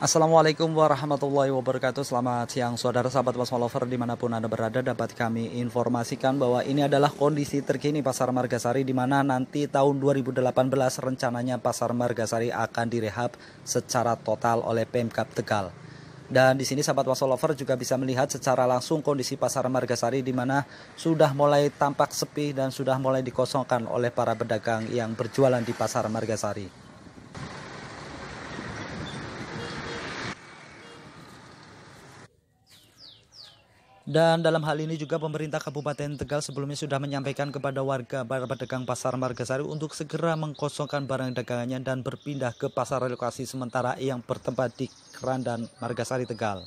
Assalamualaikum warahmatullahi wabarakatuh Selamat siang saudara sahabat Mas Lover Dimanapun Anda berada dapat kami informasikan Bahwa ini adalah kondisi terkini Pasar Margasari Dimana nanti tahun 2018 rencananya Pasar Margasari akan direhab secara total oleh Pemkap Tegal dan di sini sahabat Basma Lover juga bisa melihat secara langsung kondisi pasar Margasari di mana sudah mulai tampak sepi dan sudah mulai dikosongkan oleh para pedagang yang berjualan di pasar Margasari. Dan dalam hal ini juga pemerintah Kabupaten Tegal sebelumnya sudah menyampaikan kepada warga para pedagang pasar Margasari untuk segera mengkosongkan barang dagangannya dan berpindah ke pasar relokasi sementara yang bertempat di Kerandan Margasari Tegal.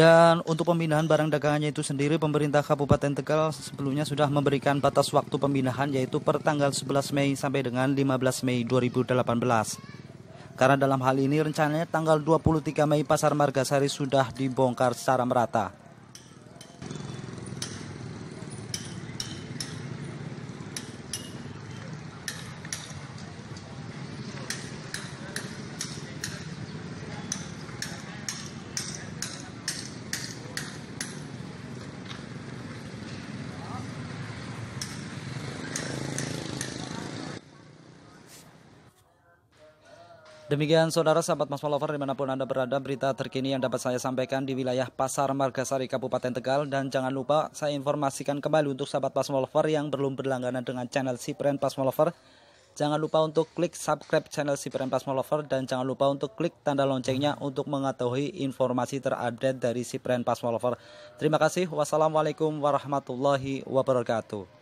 Dan untuk pemindahan barang dagangannya itu sendiri pemerintah Kabupaten Tegal sebelumnya sudah memberikan batas waktu pemindahan yaitu per tanggal 11 Mei sampai dengan 15 Mei 2018. Karena dalam hal ini rencananya tanggal 23 Mei Pasar Margasari sudah dibongkar secara merata. Demikian saudara sahabat Mas Lover dimanapun Anda berada berita terkini yang dapat saya sampaikan di wilayah Pasar Margasari Kabupaten Tegal dan jangan lupa saya informasikan kembali untuk sahabat Mas Lover yang belum berlangganan dengan channel Sipren Mas Lover Jangan lupa untuk klik subscribe channel Sipren Mas Lover dan jangan lupa untuk klik tanda loncengnya untuk mengetahui informasi terupdate dari Sipren Mas Lover Terima kasih. Wassalamualaikum warahmatullahi wabarakatuh.